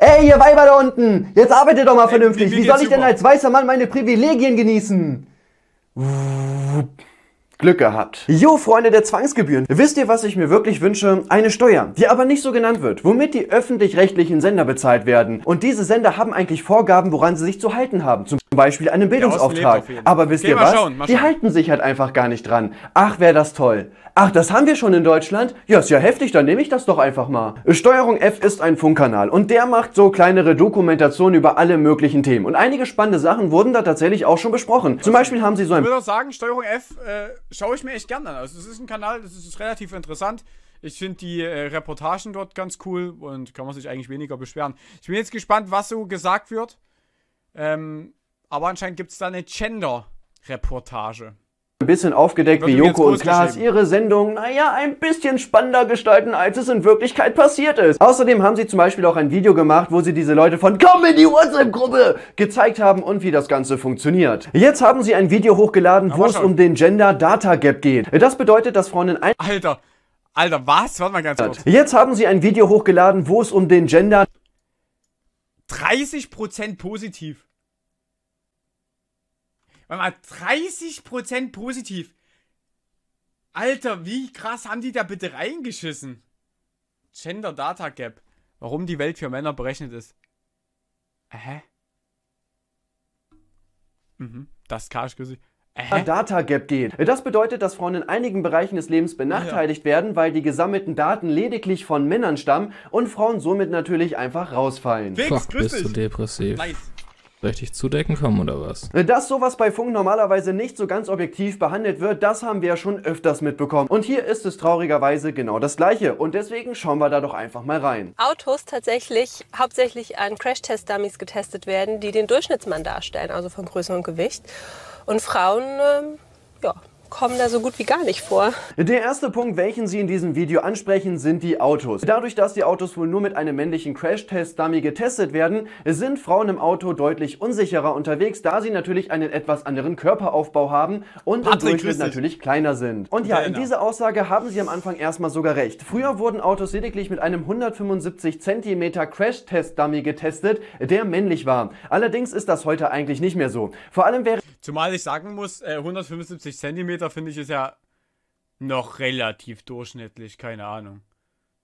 Ey, ihr Weiber da unten, jetzt arbeitet doch mal vernünftig. Wie soll ich denn als weißer Mann meine Privilegien genießen? Wupp. Glück gehabt. Jo, Freunde der Zwangsgebühren. Wisst ihr, was ich mir wirklich wünsche? Eine Steuer, die aber nicht so genannt wird, womit die öffentlich-rechtlichen Sender bezahlt werden. Und diese Sender haben eigentlich Vorgaben, woran sie sich zu halten haben. Zum Beispiel einen Bildungsauftrag. Aber wisst okay, ihr was? Schauen, die halten sich halt einfach gar nicht dran. Ach, wäre das toll. Ach, das haben wir schon in Deutschland? Ja, ist ja heftig, dann nehme ich das doch einfach mal. Steuerung F ist ein Funkkanal und der macht so kleinere Dokumentationen über alle möglichen Themen. Und einige spannende Sachen wurden da tatsächlich auch schon besprochen. Zum Beispiel haben sie so ein... Ich würde auch sagen, Steuerung F... Äh schaue ich mir echt gerne an. Also es ist ein Kanal, das ist relativ interessant. Ich finde die äh, Reportagen dort ganz cool und kann man sich eigentlich weniger beschweren. Ich bin jetzt gespannt, was so gesagt wird. Ähm, aber anscheinend gibt es da eine Gender-Reportage. Ein bisschen aufgedeckt wie Joko und Klaas ihre Sendung, naja, ein bisschen spannender gestalten, als es in Wirklichkeit passiert ist. Außerdem haben sie zum Beispiel auch ein Video gemacht, wo sie diese Leute von Komm in die WhatsApp-Gruppe gezeigt haben und wie das Ganze funktioniert. Jetzt haben sie ein Video hochgeladen, wo es um den Gender Data Gap geht. Das bedeutet, dass Frauen in ein... Alter, Alter, was? Warte mal ganz kurz. Jetzt haben sie ein Video hochgeladen, wo es um den Gender... 30% positiv. Warte mal, 30% positiv. Alter, wie krass haben die da bitte reingeschissen? Gender Data Gap. Warum die Welt für Männer berechnet ist. Äh, hä? Mhm, das ist karsch gesehen. Äh? Data Gap geht. Das bedeutet, dass Frauen in einigen Bereichen des Lebens benachteiligt ja. werden, weil die gesammelten Daten lediglich von Männern stammen und Frauen somit natürlich einfach rausfallen. Fix, Fuck, bist du depressiv. Nice richtig zudecken kommen oder was? Dass sowas bei Funk normalerweise nicht so ganz objektiv behandelt wird, das haben wir ja schon öfters mitbekommen. Und hier ist es traurigerweise genau das gleiche. Und deswegen schauen wir da doch einfach mal rein. Autos tatsächlich hauptsächlich an Crash-Test-Dummies getestet werden, die den Durchschnittsmann darstellen, also von Größe und Gewicht. Und Frauen, ähm, ja, kommen da so gut wie gar nicht vor. Der erste Punkt, welchen Sie in diesem Video ansprechen, sind die Autos. Dadurch, dass die Autos wohl nur mit einem männlichen Crash-Test-Dummy getestet werden, sind Frauen im Auto deutlich unsicherer unterwegs, da sie natürlich einen etwas anderen Körperaufbau haben und Patrick, im Durchschnitt natürlich kleiner sind. Und ja, in dieser Aussage haben Sie am Anfang erstmal sogar recht. Früher wurden Autos lediglich mit einem 175 cm Crash-Test-Dummy getestet, der männlich war. Allerdings ist das heute eigentlich nicht mehr so. Vor allem wäre Zumal ich sagen muss, äh, 175 Zentimeter finde ich ist ja noch relativ durchschnittlich, keine Ahnung.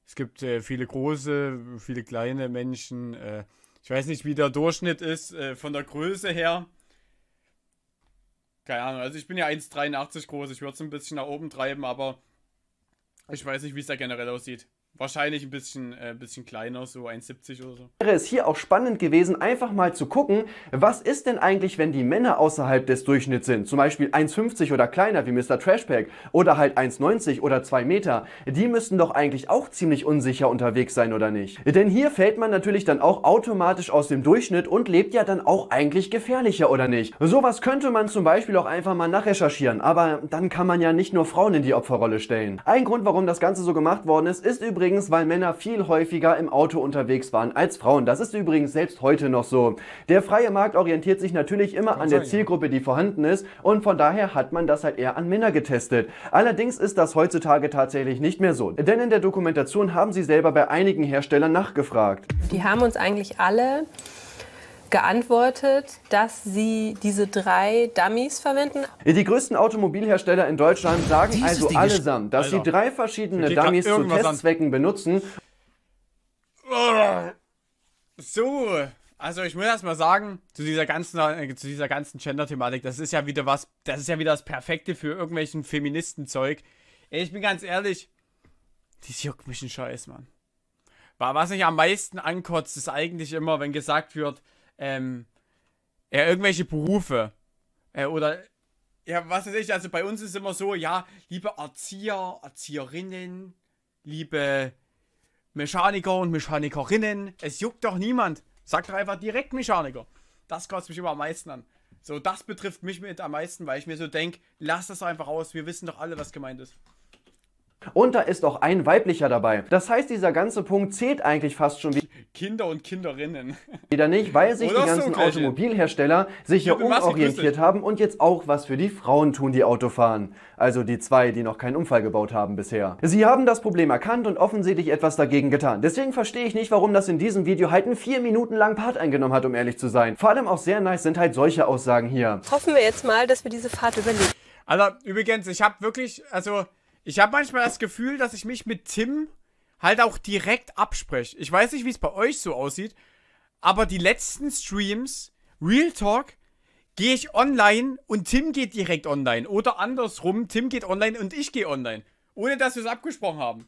Es gibt äh, viele große, viele kleine Menschen. Äh, ich weiß nicht, wie der Durchschnitt ist äh, von der Größe her. Keine Ahnung, also ich bin ja 1,83 groß, ich würde es ein bisschen nach oben treiben, aber ich weiß nicht, wie es da generell aussieht. Wahrscheinlich ein bisschen, äh, bisschen kleiner, so 1,70 oder so. Wäre es hier auch spannend gewesen, einfach mal zu gucken, was ist denn eigentlich, wenn die Männer außerhalb des Durchschnitts sind? Zum Beispiel 1,50 oder kleiner wie Mr. Trashpack oder halt 1,90 oder 2 Meter. Die müssten doch eigentlich auch ziemlich unsicher unterwegs sein, oder nicht? Denn hier fällt man natürlich dann auch automatisch aus dem Durchschnitt und lebt ja dann auch eigentlich gefährlicher, oder nicht? Sowas könnte man zum Beispiel auch einfach mal nachrecherchieren, aber dann kann man ja nicht nur Frauen in die Opferrolle stellen. Ein Grund, warum das Ganze so gemacht worden ist, ist übrigens übrigens, weil Männer viel häufiger im Auto unterwegs waren als Frauen. Das ist übrigens selbst heute noch so. Der freie Markt orientiert sich natürlich immer an der Zielgruppe, die vorhanden ist und von daher hat man das halt eher an Männer getestet. Allerdings ist das heutzutage tatsächlich nicht mehr so. Denn in der Dokumentation haben sie selber bei einigen Herstellern nachgefragt. Die haben uns eigentlich alle geantwortet, dass sie diese drei Dummies verwenden. Die größten Automobilhersteller in Deutschland sagen Dieses also allesamt, dass Alter. sie drei verschiedene Dummies zu Testzwecken an. benutzen. So, also ich muss erstmal sagen, zu dieser ganzen, äh, zu dieser ganzen Gender-Thematik, das ist ja wieder was, das ist ja wieder das Perfekte für irgendwelchen Feministen-Zeug. Ich bin ganz ehrlich, das juckt mich ein Scheiß, Mann. Was mich am meisten ankotzt, ist eigentlich immer, wenn gesagt wird, ähm, ja, irgendwelche Berufe äh, oder ja, was weiß ich, also bei uns ist immer so, ja, liebe Erzieher, Erzieherinnen, liebe Mechaniker und Mechanikerinnen, es juckt doch niemand. Sag doch einfach direkt Mechaniker. Das kotzt mich immer am meisten an. So, das betrifft mich mit am meisten, weil ich mir so denke, lass das einfach aus, wir wissen doch alle, was gemeint ist. Und da ist auch ein weiblicher dabei. Das heißt, dieser ganze Punkt zählt eigentlich fast schon wie Kinder und Kinderinnen. Wieder nicht, weil sich die ganzen so Automobilhersteller sich hier umorientiert haben und jetzt auch was für die Frauen tun, die Auto fahren. Also die zwei, die noch keinen Unfall gebaut haben bisher. Sie haben das Problem erkannt und offensichtlich etwas dagegen getan. Deswegen verstehe ich nicht, warum das in diesem Video halt einen vier Minuten langen Part eingenommen hat, um ehrlich zu sein. Vor allem auch sehr nice sind halt solche Aussagen hier. Hoffen wir jetzt mal, dass wir diese Fahrt überleben. Alter, also, übrigens, ich habe wirklich, also ich habe manchmal das Gefühl, dass ich mich mit Tim halt auch direkt abspreche. Ich weiß nicht, wie es bei euch so aussieht, aber die letzten Streams, Real Talk, gehe ich online und Tim geht direkt online. Oder andersrum, Tim geht online und ich gehe online. Ohne dass wir es abgesprochen haben.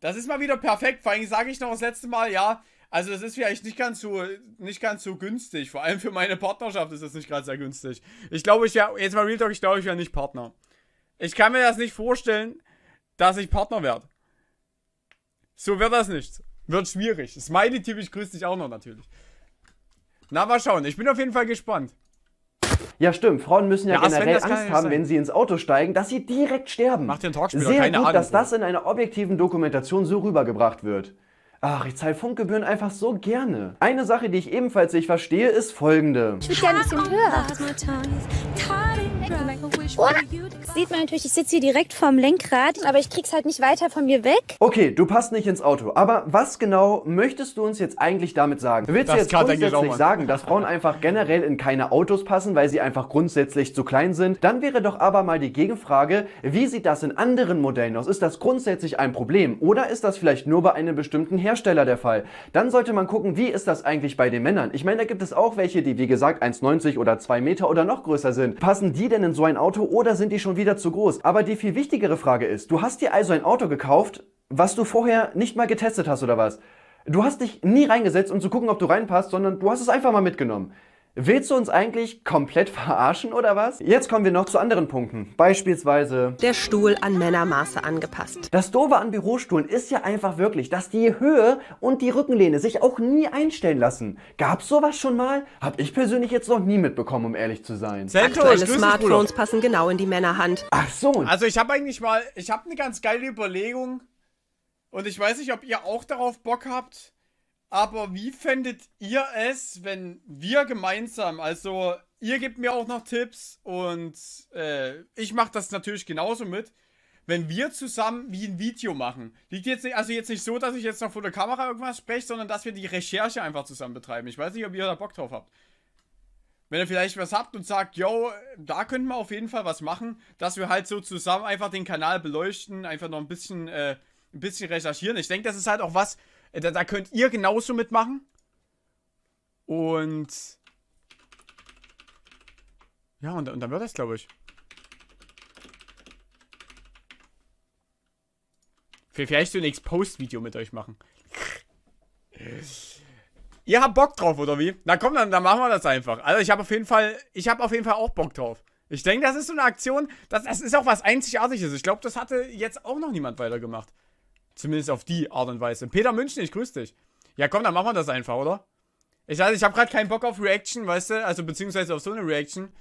Das ist mal wieder perfekt. Vor allem sage ich noch das letzte Mal, ja, also das ist vielleicht nicht ganz so, nicht ganz so günstig. Vor allem für meine Partnerschaft ist das nicht gerade sehr günstig. Ich glaube, ich wäre, jetzt mal Real Talk, ich glaube, ich wäre nicht Partner. Ich kann mir das nicht vorstellen, dass ich Partner werde. So wird das nichts. Wird schwierig. Smiley ich grüße dich auch noch natürlich. Na, mal schauen. Ich bin auf jeden Fall gespannt. Ja, stimmt. Frauen müssen ja, ja generell Sven, Angst haben, sein. wenn sie ins Auto steigen, dass sie direkt sterben. Macht den Talkspieler, Sehr keine gut, Ahnung, dass das in einer objektiven Dokumentation so rübergebracht wird. Ach, ich zahle Funkgebühren einfach so gerne. Eine Sache, die ich ebenfalls nicht verstehe, ist folgende. Ich will gerne ein bisschen höher. Oh, sieht man natürlich, ich sitze hier direkt vom Lenkrad, aber ich krieg's halt nicht weiter von mir weg. Okay, du passt nicht ins Auto. Aber was genau möchtest du uns jetzt eigentlich damit sagen? Willst das du jetzt grundsätzlich sagen, dass Frauen einfach generell in keine Autos passen, weil sie einfach grundsätzlich zu klein sind? Dann wäre doch aber mal die Gegenfrage, wie sieht das in anderen Modellen aus? Ist das grundsätzlich ein Problem? Oder ist das vielleicht nur bei einem bestimmten Hersteller der Fall? Dann sollte man gucken, wie ist das eigentlich bei den Männern? Ich meine, da gibt es auch welche, die wie gesagt 1,90 oder 2 Meter oder noch größer sind. Passen die denn in so ein Auto oder sind die schon wieder zu groß? Aber die viel wichtigere Frage ist, du hast dir also ein Auto gekauft, was du vorher nicht mal getestet hast oder was? Du hast dich nie reingesetzt, um zu gucken, ob du reinpasst, sondern du hast es einfach mal mitgenommen. Willst du uns eigentlich komplett verarschen oder was? Jetzt kommen wir noch zu anderen Punkten. Beispielsweise der Stuhl an Männermaße angepasst. Das Dove an Bürostuhlen ist ja einfach wirklich, dass die Höhe und die Rückenlehne sich auch nie einstellen lassen. Gab's sowas schon mal? Hab ich persönlich jetzt noch nie mitbekommen, um ehrlich zu sein. Sehr Aktuelle Smartphones passen genau in die Männerhand. Ach so. Also ich habe eigentlich mal, ich habe eine ganz geile Überlegung und ich weiß nicht, ob ihr auch darauf Bock habt. Aber wie fändet ihr es, wenn wir gemeinsam, also ihr gebt mir auch noch Tipps und äh, ich mache das natürlich genauso mit, wenn wir zusammen wie ein Video machen. Liegt jetzt nicht, also jetzt nicht so, dass ich jetzt noch vor der Kamera irgendwas spreche, sondern dass wir die Recherche einfach zusammen betreiben. Ich weiß nicht, ob ihr da Bock drauf habt. Wenn ihr vielleicht was habt und sagt, yo, da könnten wir auf jeden Fall was machen, dass wir halt so zusammen einfach den Kanal beleuchten, einfach noch ein bisschen, äh, ein bisschen recherchieren. Ich denke, das ist halt auch was, äh, da, da könnt ihr genauso mitmachen. Und. Ja, und, und dann wird das, glaube ich. Vielleicht so ein post video mit euch machen. Ihr habt Bock drauf, oder wie? Na komm, dann, dann machen wir das einfach. Also ich habe auf jeden Fall, ich habe auf jeden Fall auch Bock drauf. Ich denke, das ist so eine Aktion, das, das ist auch was Einzigartiges. Ich glaube, das hatte jetzt auch noch niemand weitergemacht. Zumindest auf die Art und Weise. Peter München, ich grüße dich. Ja, komm, dann machen wir das einfach, oder? Ich, also, ich habe gerade keinen Bock auf Reaction, weißt du? Also, beziehungsweise auf so eine Reaction.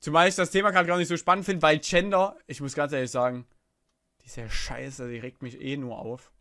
Zumal ich das Thema gerade gar nicht so spannend finde, weil Gender, ich muss ganz ehrlich sagen, diese Scheiße, die regt mich eh nur auf.